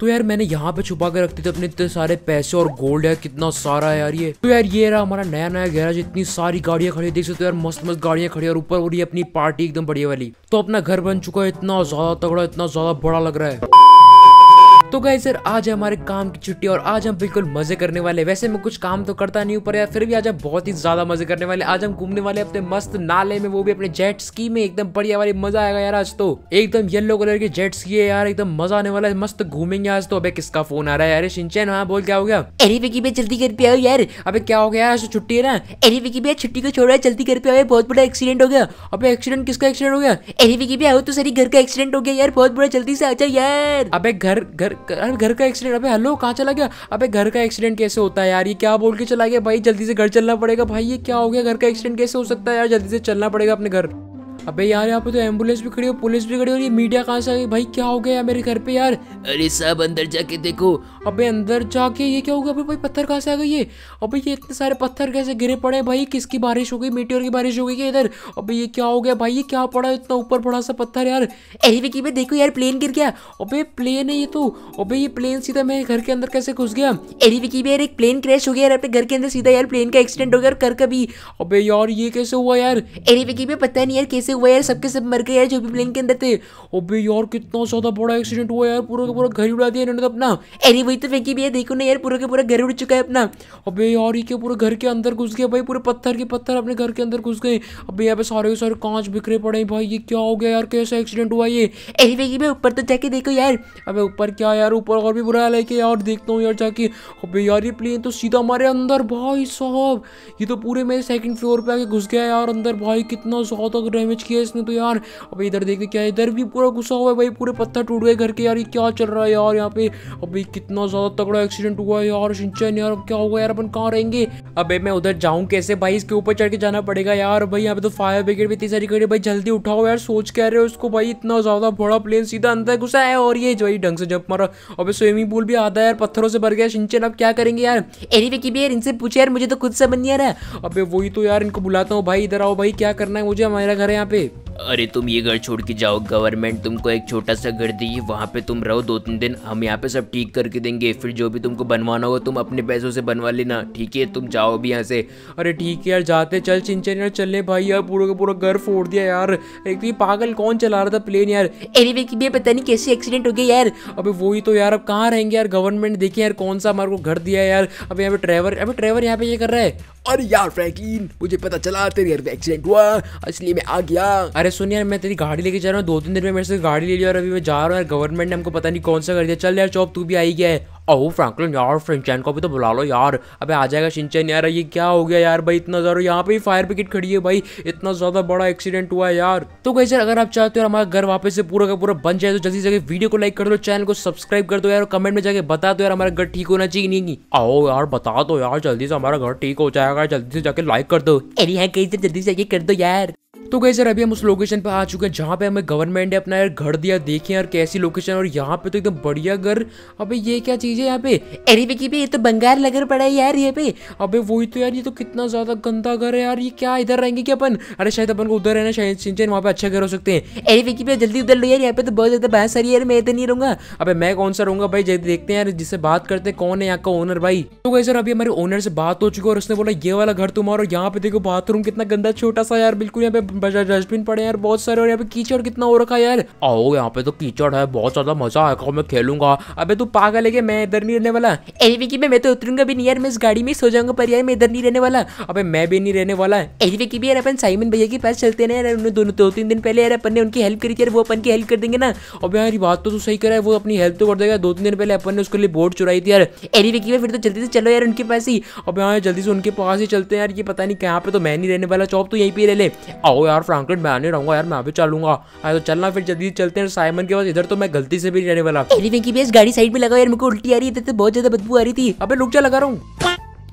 तो यार मैंने यहाँ पे छुपा के रखते थे अपने इतने सारे पैसे और गोल्ड है कितना सारा है यार ये तो यार ये रहा हमारा नया नया गैराज इतनी सारी गाड़ियां खड़ी देख सकते हो यार मस्त मस्त गाड़ियां खड़ी और ऊपर उड़ी अपनी पार्टी एकदम बढ़िया वाली तो अपना घर बन चुका है इतना ज्यादा तगड़ा इतना ज्यादा बड़ा लग रहा है तो गए सर आज है हमारे काम की छुट्टी और आज हम बिल्कुल मजे करने वाले वैसे मैं कुछ काम तो करता नहीं पर यार फिर भी आज हम बहुत ही ज्यादा मजे करने वाले आज हम घूमने वाले अपने मस्त नाले में वो भी अपने जेट स्की में एकदम बढ़िया वाली मजा आएगा यार आज तो एकदम येलो कलर की जेट स्की है यार एकदम मजा आने वाला है मस्त घूमेंगे आज तो अभी किसका फोन आ रहा है यार सिंचन हाँ बोल क्या हो गया अरे विकी भाई जल्दी कर पे यार अभी क्या हो गया आज तो छुट्टी है ना अरे विकी भाई छुट्टी को छोड़ा जल्दी कर पे आओ बहुत बड़ा एक्सीडेंट हो गया अभी एक्सीडेंट किसका एक्सीडेंट हो गया अरे विकी भाई आओ तो सारी घर का एक्सीडेंट हो गया यार बहुत बड़ा जल्दी से आ यार अबे घर घर अरे घर का एक्सीडेंट अबे हेलो कहाँ चला गया अबे घर का एक्सीडेंट कैसे होता है यार ये क्या बोल के चला गया भाई जल्दी से घर चलना पड़ेगा भाई ये क्या हो गया घर का एक्सीडेंट कैसे हो सकता है यार जल्दी से चलना पड़ेगा अपने घर अबे यार यहाँ पे तो एम्बुलेंस भी खड़ी हो पुलिस भी खड़ी हो ये मीडिया कहाँ से आ गई भाई क्या हो गया मेरे घर पे यार अरे सब अंदर जाके देखो अबे अंदर जाके ये क्या हो गया भाई पत्थर कहाँ से आ गई ये अबे ये इतने सारे पत्थर कैसे गिरे पड़े भाई किसकी बारिश हो गई मीटियोर की बारिश हो गई क्या इधर अबे ये क्या हो गया भाई ये क्या पड़ा इतना ऊपर पड़ा सा पत्थर यार अरे विकी भाई देखो यार प्लेन गिर गया अबे प्लेन है ये तो अबे ये प्लेन सीधा मेरे घर के अंदर कैसे घुस गया अरे विकी भाई यार एक प्लेन क्रैश हो गया यार अपने घर के अंदर सीधा यार प्लेन का एक्सीडेंट हो गया और कर कभी अबे यार ये कैसे हुआ यार अरे विकी भाई पता नहीं यार कैसे हुआ यार सबके सब मर गए यार जो भी प्लेन के अंदर थे अबे यार कितना ज़्यादा बड़ा एक्सीडेंट हुआ यार पूरा का पूरा घर उड़ा दिया इन्होंने तो अपना अरे वही तो फेंकी भी है देखो ना यार पूरा का पूरा घर उड़ चुका है अपना अबे यार ये क्या पूरे घर के अंदर घुस गया भाई पूरे पत्थर के पत्थर अपने घर के अंदर घुस गए अबे यहाँ पे सारे के सारे कांच बिखरे पड़े भाई ये क्या हो गया यार कैसा एक्सीडेंट हुआ ये अरे फेंकी भाई ऊपर तो जाके देखो यार अबे ऊपर क्या यार ऊपर और भी बुरा हाल है कि यार देखता हूँ यार जाके अबे यार ये प्लेन तो सीधा हमारे अंदर भाई साहब ये तो पूरे मेरे सेकंड फ्लोर पे आके घुस गया यार अंदर भाई कितना ज़्यादा डैमेज किया इसने तो यार अबे इधर देखते क्या इधर भी पूरा गुस्सा हुआ है भाई पूरे पत्थर टूट गए घर के यार ये क्या चल रहा है यार यहाँ पे अभी कितना ज्यादा तगड़ा एक्सीडेंट हुआ है यार सिंचन यार क्या होगा यार अपन कहाँ रहेंगे अबे मैं उधर जाऊँ कैसे भाई इसके ऊपर चढ़ के जाना पड़ेगा यार भाई यहाँ पे तो फायर ब्रिगेड भी इतनी सारी खड़ी भाई जल्दी उठाओ यार सोच कह रहे हो उसको भाई इतना ज्यादा बड़ा प्लेन सीधा अंदर घुसा है और ये जो ढंग से जब मारा अब स्विमिंग पूल भी आता है यार पत्थरों से भर गया सिंचन अब क्या करेंगे यार एनीवे की भी यार इनसे पूछे यार मुझे तो खुद समझ नहीं आ रहा है अबे वही तो यार इनको बुलाता हूँ भाई इधर आओ भाई क्या करना है मुझे हमारा घर है यहाँ पे पे अरे तुम ये घर छोड़ के जाओ गवर्नमेंट तुमको एक छोटा सा घर दी वहाँ पे तुम रहो दो तीन दिन हम यहाँ पे सब ठीक करके देंगे फिर जो भी तुमको बनवाना हो तुम अपने पैसों से बनवा लेना ठीक है तुम जाओ भी यहाँ से अरे ठीक है यार जाते चल चिंचन यार चले भाई यार पूरा का पूरा घर फोड़ दिया यार एक तो पागल कौन चला रहा था प्लेन यार एनीवे की भी पता नहीं कैसे एक्सीडेंट हो गया यार अभी वही तो यार अब कहाँ रहेंगे यार गवर्नमेंट देखिए यार कौन सा हमारे को घर दिया यार अभी यहाँ पे ड्राइवर अभी ड्राइवर यहाँ पे ये कर रहा है और यार फ्रैंकलिन मुझे पता चला तेरे घर में एक्सीडेंट हुआ इसलिए मैं आ गया अरे सुन यार मैं तेरी गाड़ी लेके जा रहा हूँ दो तीन दिन में मेरे से गाड़ी ले लिया और अभी मैं जा रहा हूँ गवर्नमेंट ने हमको पता नहीं कौन सा कर दिया चल यार चौप तू भी आई गया है ओ फ्रैंकलिन यार फ्रेंचैन को भी तो बुला लो यार अबे आ जाएगा सिंचैन यार ये क्या हो गया यार भाई इतना ज़्यादा यहाँ पे ही फायर ब्रिगेड खड़ी है भाई इतना ज़्यादा बड़ा एक्सीडेंट हुआ है यार तो कहीं सर अगर आप चाहते हो हमारा घर वापस से पूरा का पूरा बन जाए तो जल्दी से वीडियो को लाइक कर दो चैनल को सब्सक्राइब कर दो यार कमेंट में जाके बता दो यार हमारा घर ठीक होना चाहिए नहीं आओ यार बता दो यार जल्दी से हमारा घर ठीक हो जाएगा जल्दी से जाके लाइक कर दो अरे यहाँ कहीं जल्दी से जाके कर दो यार तो गई सर अभी हम उस लोकेशन पे आ चुके हैं जहाँ पे हमें गवर्नमेंट ने अपना यार घर दिया देखे यार कैसी लोकेशन और यहाँ पे तो एकदम बढ़िया घर अबे ये क्या चीज़ है यहाँ पे अरे विकी पे ये तो बंगाल नगर पड़ा है यार ये पे अबे वही तो यार ये तो कितना ज़्यादा गंदा घर है यार ये क्या इधर रहेंगे क्या अपन अरे शायद अपन को उधर रहना शायद सिंचन वहाँ पे अच्छा घर हो सकते हैं अरे विकी पे जल्दी उधर लो यार यहाँ पे तो बहुत ज़्यादा बाहर सारी यार मैं इधर नहीं रहूंगा अब मैं कौन सा रहूंगा भाई जल्दी देखते हैं यार जिससे बात करते हैं कौन है यहाँ का ओनर भाई तो गई सर अभी हमारे ओनर से बात हो चुकी है और उसने बोला ये वाला घर तुम्हारा यहाँ पे देखो बाथरूम कितना गंदा छोटा सा यार बिल्कुल यहाँ पे डस्टबिन पड़े यार बहुत सारे और यहाँ पे कीचड़ कितना हो रखा है यार आओ यहाँ पे तो कीचड़ है बहुत ज्यादा मजा आएगा मैं खेलूंगा अबे तू पागल है क्या मैं इधर नहीं रहने वाला अरे विकी मैं तो उतरूंगा भी नहीं यार मैं इस गाड़ी में सो जाऊंगा पर यार मैं इधर नहीं रहने वाला अबे मैं भी नहीं रहने वाला अरे की भी यार अपन साइमन भैया के पास चलते ना यार दोनों दो तीन दिन पहले यार अपन ने उनकी हेल्प करी थी वो अपन की हेल्प कर देंगे ना अब यार बात तो तू सही करा है वो अपनी हेल्प तो कर देगा दो तीन दिन पहले अपन ने उसके लिए बोर्ड चुराई थी यार अरे विकी फिर तो जल्दी से चलो यार उनके पास ही अब यहाँ जल्दी से उनके पास ही चलते हैं यार ये पता नहीं कहाँ पे तो मैं नहीं रहने वाला चौप तो यहीं पर रह ले आओ यार फ्रैंकलिन मैं नहीं रहूंगा यार मैं भी चलूंगा तो चलना फिर जल्दी चलते हैं साइमन के पास इधर तो मैं गलती से भी रहने वाला गाड़ी साइड में लगा यार मेरे को उल्टी आ रही है बहुत ज्यादा बदबू आ रही थी अब रुक जा लगा रहा हूँ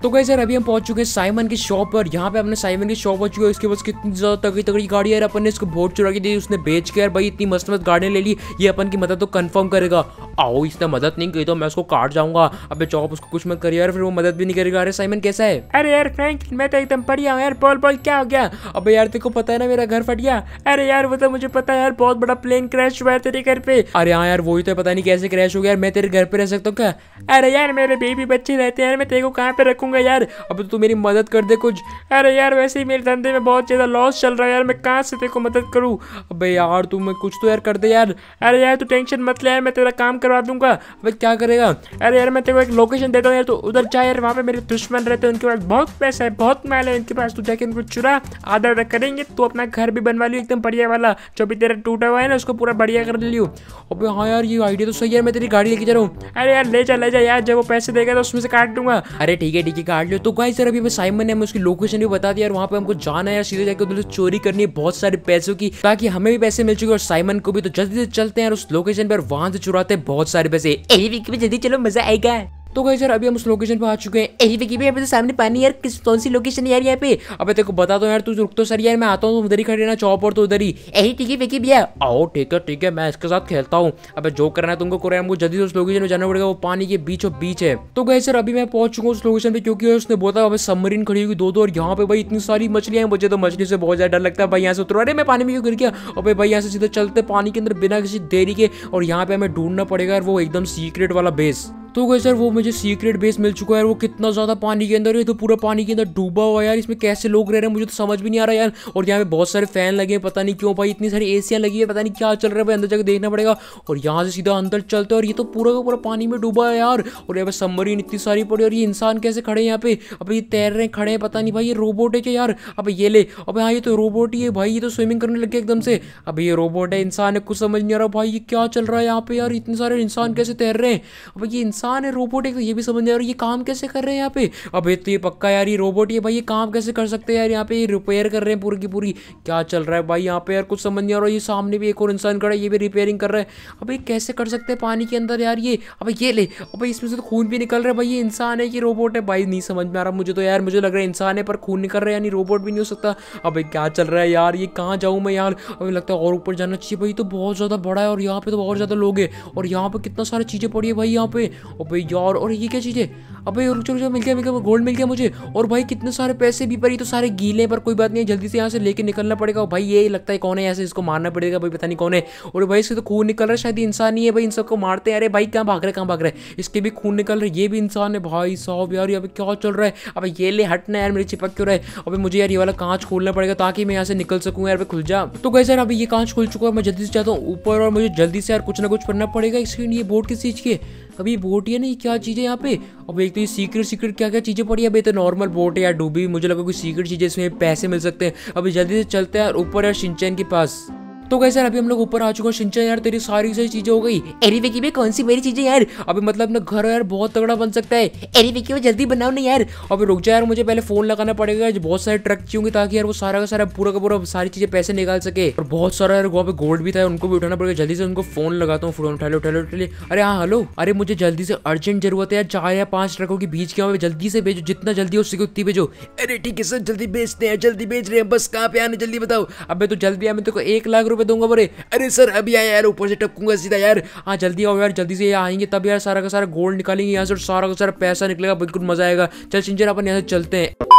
तो गई सर अभी हम पहुंच चुके हैं साइमन की शॉप पर यहाँ पे हमने साइमन की शॉप पहुंच चुकी है उसके पास कितनी ज़्यादा तगड़ी तगड़ी गाड़ी यार अपन ने इसको बोर्ड चुरा के दी उसने बेच के यार भाई इतनी मस्त मस्त गाड़ियाँ ले ली ये अपन की मदद तो कन्फर्म करेगा आओ इसने मदद नहीं की तो मैं उसको काट जाऊंगा अब चौप उसको कुछ मत करिए फिर वो मदद भी नहीं करेगा अरे साइमन कैसा है अरे यार फ्रेंक मैं तो एकदम बढ़िया हूँ यार बोल बोल क्या हो गया अब यार तेरे को पता है ना मेरा घर फट गया अरे यार वो तो मुझे पता है यार बहुत बड़ा प्लेन क्रैश हुआ है तेरे घर पे अरे हाँ यार वही तो पता नहीं कैसे क्रैश हो गया यार मैं तेरे घर पे रह सकता हूँ क्या अरे यार मेरे बेबी बच्चे रहते हैं मैं तेरे को कहाँ पे रखूंगा जाऊंगा यार अब तो तू मेरी मदद कर दे कुछ अरे यार वैसे ही मेरे धंधे में बहुत ज़्यादा लॉस चल रहा है यार मैं कहाँ से तेरे को मदद करूँ अबे यार तू मैं कुछ तो यार कर दे यार अरे यार तू टेंशन मत ले यार मैं तेरा काम करवा दूंगा अब क्या करेगा अरे यार मैं तेरे को एक लोकेशन देता हूँ यार तो उधर जा यार वहाँ पर मेरे दुश्मन रहते हैं उनके पास बहुत पैसा है बहुत माल है उनके पास तू जाके उनको चुरा आधा आधा करेंगे तो अपना घर भी बनवा लियो एकदम बढ़िया वाला जो भी तेरा टूटा हुआ है ना उसको पूरा बढ़िया कर लियो अबे हाँ यार ये आइडिया तो सही है मैं तेरी गाड़ी लेके जा रहा हूँ अरे यार ले जा ले जा यार जब वो पैसे देगा तो उसमें से काट दूंगा अरे ठीक है ठीक के काट तो गाइस यार अभी साइमन ने हमें उसकी लोकेशन भी बता दिया और वहाँ पे हमको जाना है यार सीधे जाकर उधर चोरी करनी है बहुत सारे पैसों की ताकि हमें भी पैसे मिल चुके और साइमन को भी तो जल्दी से चलते हैं और उस लोकेशन पर वहां से चुराते हैं बहुत सारे पैसे जल्दी चलो मजा आएगा तो गई यार अभी हम उस लोकेशन पे आ चुके हैं यही वे की तो सामने पानी यार किस कौन सी लोकेशन यार यहाँ पे अभी तेरे को बता दो तो यार तू रुक तो सर यार मैं आता हूँ तुम तो उधर ही खड़े ना चौप और तो उधर ही एही टिकी फेंकी भैया आओ ठीक है ठीक है मैं इसके साथ खेलता हूँ अब जो करना है तुमको करो हमको जल्दी से उस लोकेशन में जाना पड़ेगा वो पानी के और बीच है तो गए सर अभी मैं पहुंच चुका हूँ उस लोकेशन पे क्योंकि उसने बोला हमें सबमरीन खड़ी हुई दो दो और यहाँ पे भाई इतनी सारी मछलियाँ मुझे तो मछली से बहुत ज्यादा डर लगता है भाई यहाँ से उतरो अरे मैं पानी में क्यों गिर गया और भाई यहाँ से सीधे चलते पानी के अंदर बिना किसी देरी के और यहाँ पे हमें ढूंढना पड़ेगा वो एकदम सीक्रेट वाला बेस तो गए सर वो मुझे सीक्रेट बेस मिल चुका है वो कितना ज़्यादा पानी के अंदर है तो पूरा पानी के अंदर डूबा हुआ यार इसमें कैसे लोग रह रहे हैं मुझे तो समझ भी नहीं आ रहा यार और यहाँ पे बहुत सारे फैन लगे हैं पता नहीं क्यों भाई इतनी सारी एसियाँ लगी है पता नहीं क्या चल रहा है भाई अंदर जाकर देखना पड़ेगा और यहाँ से सीधा अंदर चलते और ये तो पूरा का पूरा पानी में डूबा है यार और यहाँ पर सबमरीन इतनी सारी पड़ी और ये इंसान कैसे खड़े हैं यहाँ पे अब ये तैर रहे हैं खड़े हैं पता नहीं भाई ये रोबोट है क्या यार अब ये ले अब हाँ ये तो रोबोट ही है भाई ये तो स्विमिंग करने लग गया एकदम से अब ये रोबोट है इंसान है कुछ समझ नहीं आ रहा भाई ये क्या चल रहा है यहाँ पे यार इतने सारे इंसान कैसे तैर रहे हैं अब ये इंसान इंसान है रोबोट है तो ये भी समझ नहीं आ रहा ये काम कैसे कर रहे हैं यहाँ पे अब ये तो ये पक्का यार ये रोबोट ये भाई ये काम कैसे कर सकते हैं यार यहाँ पे ये रिपेयर कर रहे हैं पूरी की पूरी क्या चल रहा है भाई यहाँ पे यार कुछ समझ नहीं आ रहा ये सामने भी एक और इंसान खड़ा है ये भी रिपेयरिंग कर रहा है अब ये कैसे कर सकते हैं पानी के अंदर यार ये अब ये ले अब इसमें से तो खून भी निकल रहा है भाई ये इंसान है कि रोबोट है भाई नहीं समझ में आ रहा मुझे तो यार मुझे लग रहा है इंसान है पर खून निकल रहा है यानी रोबोट भी नहीं हो सकता अब क्या चल रहा है यार ये कहाँ जाऊँ मैं यार अब लगता है और ऊपर जाना चाहिए भाई तो बहुत ज़्यादा बड़ा है और यहाँ पे तो बहुत ज़्यादा लोग हैं और यहाँ पर कितना सारी चीज़ें पड़ी है भाई यहाँ पे अबे यार और ये क्या चीज़ है अबे रुक चलो मिल गया मिल गया गोल्ड मिल गया मुझे और भाई कितने सारे पैसे भी पर ये तो सारे गीले पर कोई बात नहीं है जल्दी से यहाँ से लेके निकलना पड़ेगा भाई ये लगता है कौन है ऐसे इसको मारना पड़ेगा भाई पता नहीं कौन है और भाई इसके तो खून निकल रहा है शायद इंसान ही है भाई इन सबको मारते हैं अरे भाई कहाँ भाग रहे कहाँ भाग रहे इसके भी खून निकल रहे ये भी इंसान है भाई साहब यार यहाँ क्या चल रहा है अब ये ले हटना यार मेरे चिपक क्यों रहे अभी मुझे यार ये वाला कांच खोलना पड़ेगा ताकि मैं यहाँ से निकल सकूँ यार खुल जा तो गई सर अभी ये कांच खुल चुका है मैं जल्दी से जाता हूँ ऊपर और मुझे जल्दी से यार कुछ ना कुछ करना पड़ेगा इसके लिए बोर्ड किस चीज़ की अभी बोर्ड है नहीं क्या चीज़ें यहाँ पे अब एक तो ये सीक्रेट सीक्रेट क्या क्या चीज़ें पड़ी तो है अभी तो नॉर्मल बोट है या डूबी मुझे लगा कोई सीक्रेट चीज़ें इसमें पैसे मिल सकते हैं अभी जल्दी से चलते हैं ऊपर यार सिंचन के पास तो कैसे अभी हम लोग ऊपर आ चुके हैं सिंचन यार तेरी सारी सारी चीजें हो गई एरी विकी में कौन सी मेरी चीजें यार अभी मतलब ना घर यार बहुत तगड़ा बन सकता है एरी विकी जल्दी बनाओ ना यार अभी रुक जाए यार मुझे पहले फोन लगाना पड़ेगा बहुत सारे ट्रक चाहिए ताकि यार वो सारा का सारा पूरा का पूरा सारी चीजें पैसे निकाल सके और बहुत सारा यार वहाँ पे गोल्ड भी था उनको भी उठाना पड़ेगा जल्दी से उनको फोन लगाता हूँ फोन उठा लो उठा लो उठा लो अरे हाँ हेलो अरे मुझे जल्दी से अर्जेंट जरूरत है यार चार या पांच ट्रकों के बीच क्या जल्दी से भेजो जितना जल्दी हो सके उतनी भेजो अरे ठीक है सर जल्दी भेजते हैं जल्दी भेज रहे हैं बस कहाँ पे आने जल्दी बताओ अब तो जल्दी आने तो एक लाख रुपये दूंगा बोरे अरे सर अभी आया यार ऊपर से टपकूंगा सीधा यार हाँ जल्दी आओ यार जल्दी से यहाँ आएंगे तब यार सारा का सारा गोल्ड निकालेंगे यहाँ से सारा का सारा पैसा निकलेगा बिल्कुल मजा आएगा चल सिंचर अपन यहाँ से चलते हैं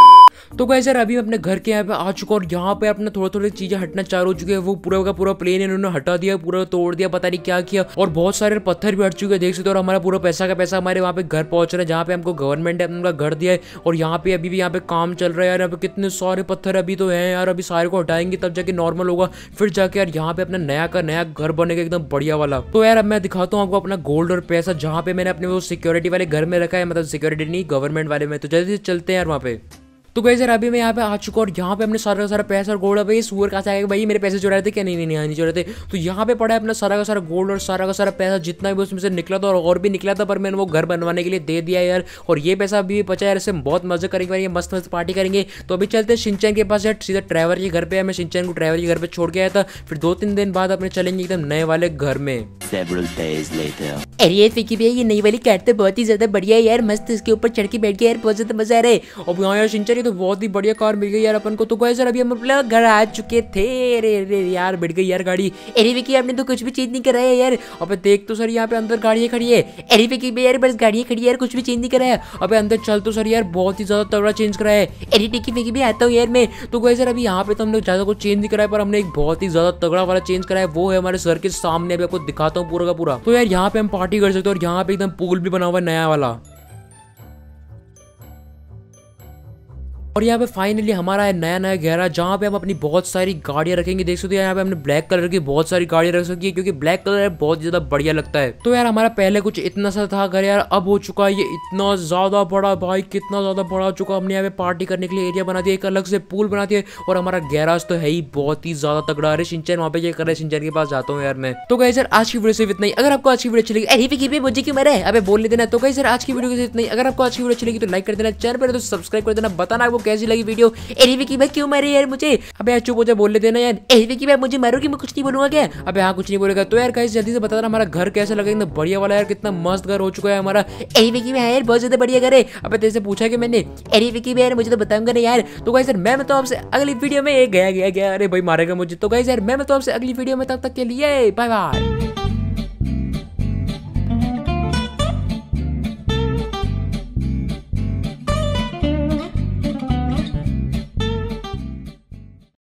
तो गाइज यार अभी अपने घर के यहाँ पे आ चुका और यहाँ पे अपने थोड़े थोड़ी चीजें हटना चालू हो चुकी है वो पूरा का पूरा प्लेन इन्होंने हटा दिया पूरा तोड़ दिया पता नहीं क्या किया और बहुत सारे पत्थर भी हट चुके हैं देख सकते हो और हमारा पूरा पैसा का पैसा हमारे वहाँ पे घर पहुंच रहे है जहाँ पे हमको गवर्नमेंट ने अपना घर दिया है और यहाँ पे अभी भी यहाँ पे काम चल रहा है यार यहाँ पे कितने सारे पत्थर अभी तो है यार अभी सारे को हटाएंगे तब जाके नॉर्मल होगा फिर जाके यार यहाँ पे अपना नया का नया घर बनेगा एकदम बढ़िया वाला तो यार अब मैं दिखाता हूँ आपको अपना गोल्ड और पैसा जहाँ पे मैंने अपने वो सिक्योरिटी वाले घर में रखा है मतलब सिक्योरिटी नहीं गवर्नमेंट वाले में तो जल्दी चलते हैं यार वहाँ पे तो गई सर अभी मैं यहाँ पे आ चुका और यहाँ पे अपने सारा का सारा पैसा और गोल्ड भाई सूअर कहा आएगा भाई मेरे पैसे चुरा रहे थे क्या नहीं नहीं नहीं, नहीं चुरा थे तो यहाँ पे पड़ा है अपना सारा का सारा गोल्ड और सारा का सारा पैसा जितना भी उसमें से निकला था और, और भी निकला था पर मैंने वो घर बनवाने के लिए दे दिया यार और ये पैसा अभी भी बचा यार इससे बहुत मजा करेंगे मस्त मस्त पार्टी करेंगे तो अभी चलते हैं सिंचन के पास यार सीधा ड्राइवर के घर पर मैं सिंचन को ड्राइवर के घर पर छोड़ के आया था फिर दो तीन दिन बाद अपने चलेंगे एकदम नए वाले घर में अरे यार फिकी भैया ये नई वाली कार तो बहुत ही ज्यादा बढ़िया है यार मस्त इसके ऊपर चढ़ के बैठ गया यार बहुत ज्यादा मजा आ रहा है अब यहाँ यार सिंचर ये तो बहुत ही बढ़िया कार मिल गई यार अपन को तो गए सर अभी हम अपना घर आ चुके थे अरे अरे यार बैठ गई यार गाड़ी अरे फिकी आपने तो कुछ भी चेंज नहीं कराया यार अब देख तो सर यहाँ पे अंदर गाड़ियाँ खड़ी है अरे फिकी भैया यार बस गाड़ियाँ खड़ी है यार कुछ भी चेंज नहीं कराया अब अंदर चल तो सर यार बहुत ही ज्यादा तगड़ा चेंज कराया है अरे टिकी फिकी भी आता हूँ यार मैं तो गए सर अभी यहाँ पे तो हमने ज्यादा कुछ चेंज नहीं कराया पर हमने एक बहुत ही ज्यादा तगड़ा वाला चेंज कराया वो है हमारे सर के सामने अभी आपको दिखाता हूँ पूरा का पूरा तो यार यहाँ पे हम पार्टी कर सकते हो और यहाँ पे एकदम पूल भी बना हुआ है नया वाला और यहाँ पे फाइनली हमारा है नया नया गहरा जहाँ पे हम अपनी बहुत सारी गाड़ियाँ रखेंगे देख सकते हो यहाँ पे हमने ब्लैक कलर की बहुत सारी गाड़ियाँ रख सकती है क्योंकि ब्लैक कलर बहुत ज्यादा बढ़िया लगता है तो यार हमारा पहले कुछ इतना सा था घर यार अब हो चुका है ये इतना ज्यादा बड़ा भाई कितना ज्यादा बड़ा हो चुका हमने यहाँ पे पार्टी करने के लिए एरिया बना दिया एक अलग से पूल बना दिया और हमारा गहराज तो है ही बहुत ही ज्यादा तगड़ा है सिंचन वहाँ पे ये कर रहे सिंचन के पास जाता हूँ यार मैं तो कहीं सर आज की वीडियो सिर्फ इतना ही अगर आपको अच्छी वीडियो अच्छी लगी अरे मुझे क्यों मेरे अभी बोलने देना तो कहीं सर आज की वीडियो सिर्फ इतना ही अगर आपको अच्छी वीडियो अच्छी लगी तो लाइक कर देना चैनल पर तो सब्सक्राइब कर देना बताना आपको कैसी लगी वीडियो एनीवी की भाई क्यों मारे यार मुझे अब यार चुप मुझे जाए बोल लेते ना यार एनीवी की भाई मुझे मारोगी मैं कुछ नहीं बोलूंगा क्या अब यहाँ कुछ नहीं बोलेगा तो यार कैसे जल्दी से बता रहा हमारा घर कैसा लगा इतना बढ़िया वाला यार कितना मस्त घर हो चुका है हमारा एनीवी की यार बहुत ज्यादा बढ़िया घर है अब तेरे से पूछा कि मैंने एनीवी की यार मुझे तो बताऊंगा नहीं यार तो कहीं सर मैं तो आपसे अगली वीडियो में गया गया गया अरे भाई मारेगा मुझे तो कहीं सर मैं तो आपसे अगली वीडियो में तब तक के लिए बाय बाय